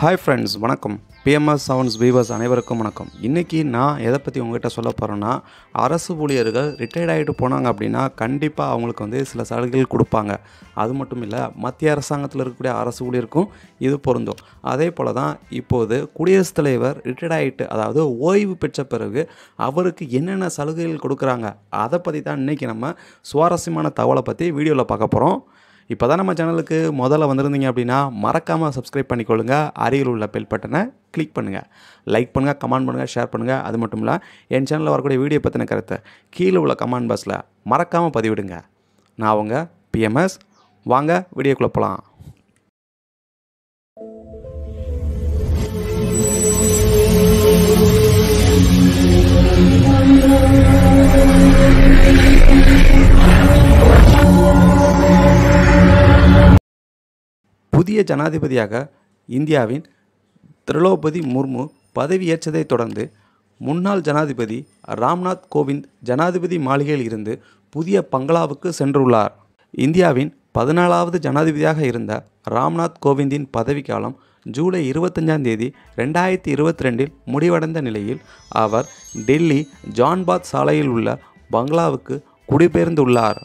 hi friends வணக்கம் PMS sounds viewers அனைவருக்கும் வணக்கம் இன்றைக்கி நான் எதை பற்றி உங்கள்கிட்ட சொல்ல போகிறேன்னா அரசு ஊழியர்கள் ரிட்டையர்ட் ஆகிட்டு போனாங்க அப்படின்னா கண்டிப்பாக அவங்களுக்கு வந்து சில சலுகைகள் கொடுப்பாங்க அது மட்டும் இல்லை மத்திய அரசாங்கத்தில் இருக்கக்கூடிய அரசு ஊழியருக்கும் இது பொருந்தும் அதே போல் தான் இப்போது குடியரசுத் தலைவர் ரிட்டையர்ட் ஆகிட்டு அதாவது ஓய்வு பெற்ற பிறகு அவருக்கு என்னென்ன சலுகைகள் கொடுக்குறாங்க அதை பற்றி தான் இன்றைக்கி நம்ம சுவாரஸ்யமான தகவலை பற்றி வீடியோவில் பார்க்க போகிறோம் இப்போ தான் நம்ம சேனலுக்கு முதல்ல வந்திருந்தீங்க அப்படின்னா மறக்காமல் சப்ஸ்கிரைப் பண்ணிக்கொள்ளுங்க அருகில் உள்ள பெல் பட்டனை கிளிக் பண்ணுங்கள் லைக் பண்ணுங்கள் கமெண்ட் பண்ணுங்கள் ஷேர் பண்ணுங்கள் அது மட்டும் இல்லை என் சேனலில் வரக்கூடிய வீடியோ பற்றின கருத்தை கீழே உள்ள கமெண்ட் பாக்ஸில் மறக்காமல் பதிவிடுங்க நான் அவங்க பிஎம்எஸ் வாங்க வீடியோக்குள்ளே போகலாம் புதிய ஜனாதிபதியாக இந்தியாவின் திரௌபதி முர்மு பதவியேற்றதைத் தொடர்ந்து முன்னாள் ஜனாதிபதி ராம்நாத் கோவிந்த் ஜனாதிபதி மாளிகையில் இருந்து புதிய பங்களாவுக்கு சென்றுள்ளார் இந்தியாவின் பதினாலாவது ஜனாதிபதியாக இருந்த ராம்நாத் கோவிந்தின் பதவிக்காலம் ஜூலை இருபத்தஞ்சாம் தேதி ரெண்டாயிரத்தி இருபத்தி ரெண்டில் முடிவடைந்த நிலையில் அவர் டெல்லி ஜான்பாத் சாலையில் உள்ள பங்களாவுக்கு குடிபெயர்ந்துள்ளார்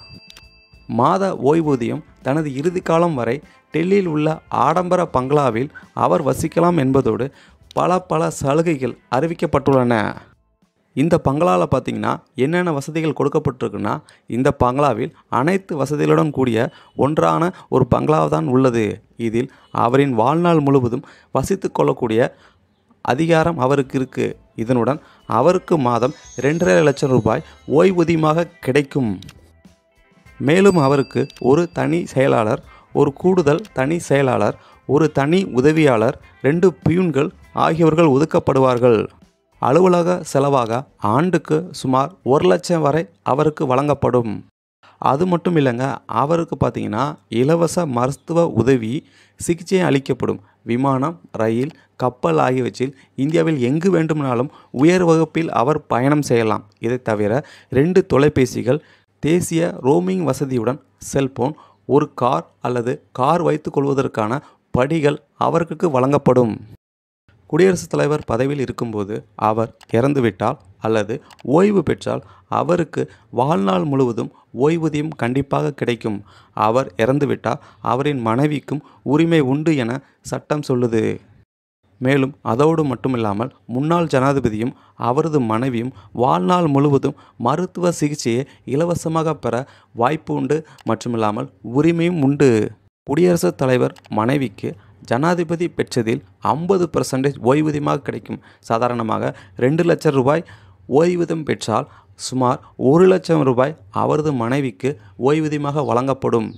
மாத ஓய்வூதியம் தனது இறுதி காலம் வரை டெல்லியில் உள்ள ஆடம்பர பங்களாவில் அவர் வசிக்கலாம் என்பதோடு பல பல சலுகைகள் அறிவிக்கப்பட்டுள்ளன இந்த பங்களாவில் பார்த்திங்கன்னா என்னென்ன வசதிகள் கொடுக்கப்பட்டிருக்குன்னா இந்த பங்களாவில் அனைத்து வசதிகளுடன் கூடிய ஒன்றான ஒரு பங்களாவை தான் உள்ளது இதில் அவரின் வாழ்நாள் முழுவதும் வசித்து கொள்ளக்கூடிய அதிகாரம் அவருக்கு இருக்குது இதனுடன் அவருக்கு மாதம் ரெண்டரை லட்சம் ரூபாய் ஓய்வூதியமாக கிடைக்கும் மேலும் அவருக்கு ஒரு தனி செயலாளர் ஒரு கூடுதல் தனி செயலாளர் ஒரு தனி உதவியாளர் ரெண்டு பியூன்கள் ஆகியவர்கள் ஒதுக்கப்படுவார்கள் அலுவலக செலவாக ஆண்டுக்கு சுமார் ஒரு லட்சம் வரை அவருக்கு வழங்கப்படும் அது மட்டும் இல்லைங்க அவருக்கு பார்த்தீங்கன்னா இலவச மருத்துவ உதவி சிகிச்சை அளிக்கப்படும் விமானம் ரயில் கப்பல் ஆகியவற்றில் இந்தியாவில் எங்கு வேண்டுமானாலும் உயர் வகுப்பில் அவர் பயணம் செய்யலாம் இதை தவிர ரெண்டு தொலைபேசிகள் தேசிய ரோமிங் வசதியுடன் செல்போன் ஒரு கார் அல்லது கார் வைத்துக்கொள்வதற்கான படிகள் அவர்களுக்கு வழங்கப்படும் குடியரசுத் தலைவர் பதவியில் இருக்கும்போது அவர் இறந்துவிட்டால் அல்லது ஓய்வு பெற்றால் அவருக்கு வாழ்நாள் முழுவதும் ஓய்வூதியம் கண்டிப்பாக கிடைக்கும் அவர் இறந்துவிட்டால் அவரின் மனைவிக்கும் உரிமை உண்டு என சட்டம் சொல்லுது மேலும் அதோடு மட்டுமில்லாமல் முன்னாள் ஜனாதிபதியும் அவரது மனைவியும் வாழ்நாள் முழுவதும் மருத்துவ சிகிச்சையை இலவசமாக பெற வாய்ப்பு உண்டு மட்டுமில்லாமல் உரிமையும் உண்டு குடியரசுத் தலைவர் மனைவிக்கு ஜனாதிபதி பெற்றதில் ஐம்பது பர்சன்டேஜ் ஓய்வூதியமாக கிடைக்கும் சாதாரணமாக ரெண்டு லட்சம் ரூபாய் ஓய்வூதியம் பெற்றால் சுமார் ஒரு லட்சம் ரூபாய் அவரது மனைவிக்கு ஓய்வூதியமாக வழங்கப்படும்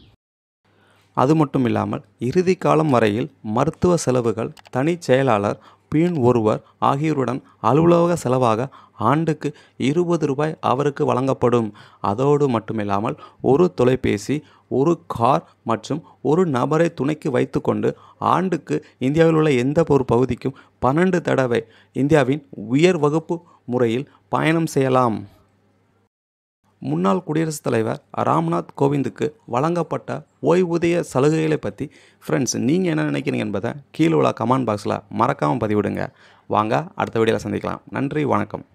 அது மட்டும் இல்லாமல் இறுதி காலம் வரையில் மருத்துவ செலவுகள் தனி செயலாளர் பின் ஒருவர் ஆகியோருடன் அலுவலக செலவாக ஆண்டுக்கு இருபது ரூபாய் அவருக்கு வழங்கப்படும் அதோடு மட்டுமில்லாமல் ஒரு தொலைபேசி ஒரு கார் மற்றும் ஒரு நபரை துணைக்கு வைத்துக்கொண்டு ஆண்டுக்கு இந்தியாவில் உள்ள எந்த ஒரு பகுதிக்கும் பன்னெண்டு தடவை இந்தியாவின் உயர் வகுப்பு முறையில் பயணம் செய்யலாம் முன்னாள் குடியரசுத் தலைவர் ராம்நாத் கோவிந்துக்கு வழங்கப்பட்ட ஓய்வூதிய சலுகைகளை பற்றி ஃப்ரெண்ட்ஸ் நீங்கள் என்ன நினைக்கிறீங்க என்பதை கீழே உள்ள கமெண்ட் பாக்ஸில் மறக்காமல் பதிவிடுங்க வாங்க அடுத்த வீடியோவில் சந்திக்கலாம் நன்றி வணக்கம்